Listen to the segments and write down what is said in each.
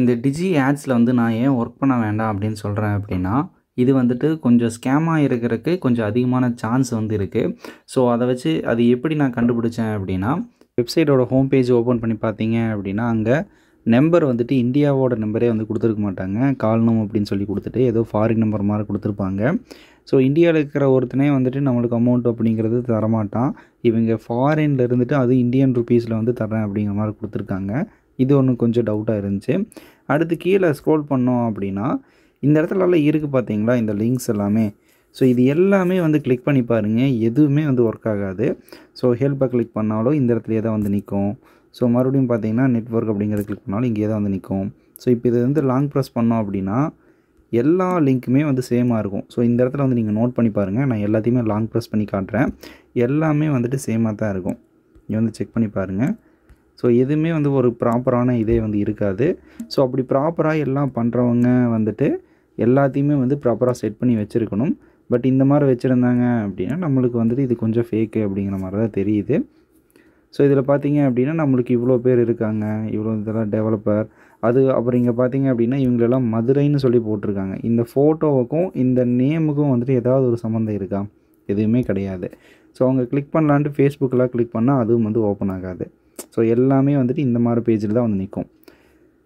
இந்த டிஜி ஆட்ஸில் வந்து நான் ஏன் ஒர்க் பண்ண வேண்டாம் அப்படின்னு சொல்கிறேன் அப்படின்னா இது வந்துட்டு கொஞ்சம் ஸ்கேமாக இருக்கிறதுக்கு கொஞ்சம் அதிகமான சான்ஸ் வந்து இருக்குது ஸோ அதை வச்சு அது எப்படி நான் கண்டுபிடிச்சேன் அப்படின்னா வெப்சைட்டோட ஹோம் பேஜ் ஓப்பன் பண்ணி பார்த்தீங்க அப்படின்னா அங்கே நம்பர் வந்துட்டு இந்தியாவோட நம்பரே வந்து கொடுத்துருக்க மாட்டாங்க கால்னும் அப்படின்னு சொல்லி கொடுத்துட்டு ஏதோ ஃபாரின் நம்பர் மாதிரி கொடுத்துருப்பாங்க ஸோ இந்தியாவில் இருக்கிற ஒருத்தனே வந்துட்டு நம்மளுக்கு அமௌண்ட் அப்படிங்கிறது தரமாட்டான் இவங்க ஃபாரின்ல இருந்துட்டு அது இந்தியன் ருபீஸில் வந்து தரேன் அப்படிங்கிற மாதிரி கொடுத்துருக்காங்க இது ஒன்று கொஞ்சம் டவுட்டாக இருந்துச்சு அடுத்து கீழே ஸ்க்ரோல் பண்ணோம் அப்படின்னா இந்த இடத்துலலாம் இருக்குது பார்த்தீங்களா இந்த லிங்க்ஸ் எல்லாமே ஸோ இது எல்லாமே வந்து கிளிக் பண்ணி பாருங்கள் எதுவுமே வந்து ஒர்க் ஆகாது ஸோ ஹெல்ப்பை கிளிக் பண்ணாலும் இந்த இடத்துலையே தான் வந்து நிற்கும் ஸோ மறுபடியும் பார்த்தீங்கன்னா நெட்ஒர்க் அப்படிங்கிறது கிளிக் பண்ணாலும் இங்கே தான் வந்து நிற்கும் ஸோ இப்போ இது வந்து லாங் ப்ரெஸ் பண்ணோம் அப்படின்னா எல்லா லிங்க்குமே வந்து சேமாக இருக்கும் ஸோ இந்த இடத்துல வந்து நீங்கள் நோட் பண்ணி பாருங்கள் நான் எல்லாத்தையுமே லாங் ப்ரெஸ் பண்ணி காட்டுறேன் எல்லாமே வந்துட்டு சேமாக தான் இருக்கும் நீங்கள் வந்து செக் பண்ணி பாருங்கள் ஸோ எதுவுமே வந்து ஒரு ப்ராப்பரான இதே வந்து இருக்காது ஸோ அப்படி ப்ராப்பராக எல்லாம் பண்ணுறவங்க வந்துட்டு எல்லாத்தையுமே வந்து ப்ராப்பராக செட் பண்ணி வச்சுருக்கணும் பட் இந்த மாதிரி வச்சுருந்தாங்க அப்படின்னா நம்மளுக்கு வந்துட்டு இது கொஞ்சம் ஃபேக்கு அப்படிங்கிற மாதிரி தான் தெரியுது ஸோ இதில் பார்த்தீங்க அப்படின்னா நம்மளுக்கு இவ்வளோ பேர் இருக்காங்க இவ்வளோ இதெல்லாம் டெவலப்பர் அது அப்புறம் இங்கே பார்த்தீங்க அப்படின்னா இவங்களெல்லாம் மதுரைன்னு சொல்லி போட்டிருக்காங்க இந்த ஃபோட்டோவுக்கும் இந்த நேமுக்கும் வந்துட்டு ஏதாவது ஒரு சம்மந்தம் இருக்கா எதுவுமே கிடையாது ஸோ அவங்க கிளிக் பண்ணலான்ட்டு ஃபேஸ்புக்கெலாம் கிளிக் பண்ணால் அதுவும் வந்து ஓப்பன் ஆகாது ஸோ எல்லாமே வந்துட்டு இந்த மாதிரி பேஜில் தான் வந்து நிற்கும்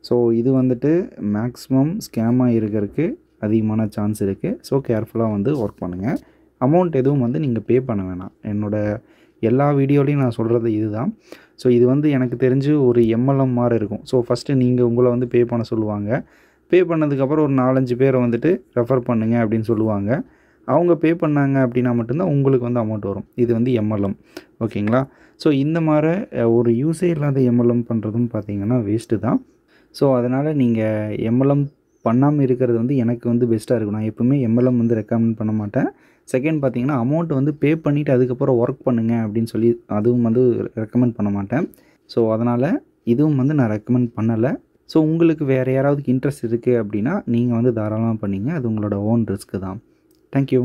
ஸோ இது வந்துட்டு மேக்ஸிமம் ஸ்கேமாக இருக்கிறதுக்கு அதிகமான சான்ஸ் இருக்குது ஸோ கேர்ஃபுல்லாக வந்து ஒர்க் பண்ணுங்கள் அமௌண்ட் எதுவும் வந்து நீங்கள் பே பண்ண வேணாம் என்னோடய எல்லா வீடியோலையும் நான் சொல்கிறது இதுதான் ஸோ இது வந்து எனக்கு தெரிஞ்சு ஒரு எம்எல்எம் மாதிரி இருக்கும் ஸோ ஃபஸ்ட்டு நீங்கள் உங்களை வந்து பே பண்ண சொல்லுவாங்க பே பண்ணதுக்கப்புறம் ஒரு நாலஞ்சு பேரை வந்துட்டு ரெஃபர் பண்ணுங்கள் அப்படின்னு சொல்லுவாங்க அவங்க பே பண்ணாங்க அப்படின்னா மட்டும்தான் உங்களுக்கு வந்து அமௌண்ட் வரும் இது வந்து எம்எல்எம் ஓகேங்களா ஸோ இந்த மாதிரி ஒரு யூஸே இல்லாத எம்எல்எம் பண்ணுறதும் பார்த்தீங்கன்னா வேஸ்ட்டு தான் ஸோ அதனால் நீங்கள் எம்எல்எம் பண்ணாமல் இருக்கிறது வந்து எனக்கு வந்து பெஸ்ட்டாக இருக்கும் நான் எப்போவுமே எம்எல்எம் வந்து ரெக்கமெண்ட் பண்ண மாட்டேன் செகண்ட் பார்த்தீங்கன்னா அமௌண்ட் வந்து பே பண்ணிவிட்டு அதுக்கப்புறம் ஒர்க் பண்ணுங்கள் அப்படின்னு சொல்லி அதுவும் வந்து ரெக்கமெண்ட் பண்ண மாட்டேன் ஸோ அதனால் இதுவும் வந்து நான் ரெக்கமெண்ட் பண்ணலை ஸோ உங்களுக்கு வேறு யாராவதுக்கு இன்ட்ரெஸ்ட் இருக்குது அப்படின்னா நீங்கள் வந்து தாராளமாக பண்ணிங்க அது உங்களோட ஓன் ரிஸ்க்கு தான் தேங்க்யூ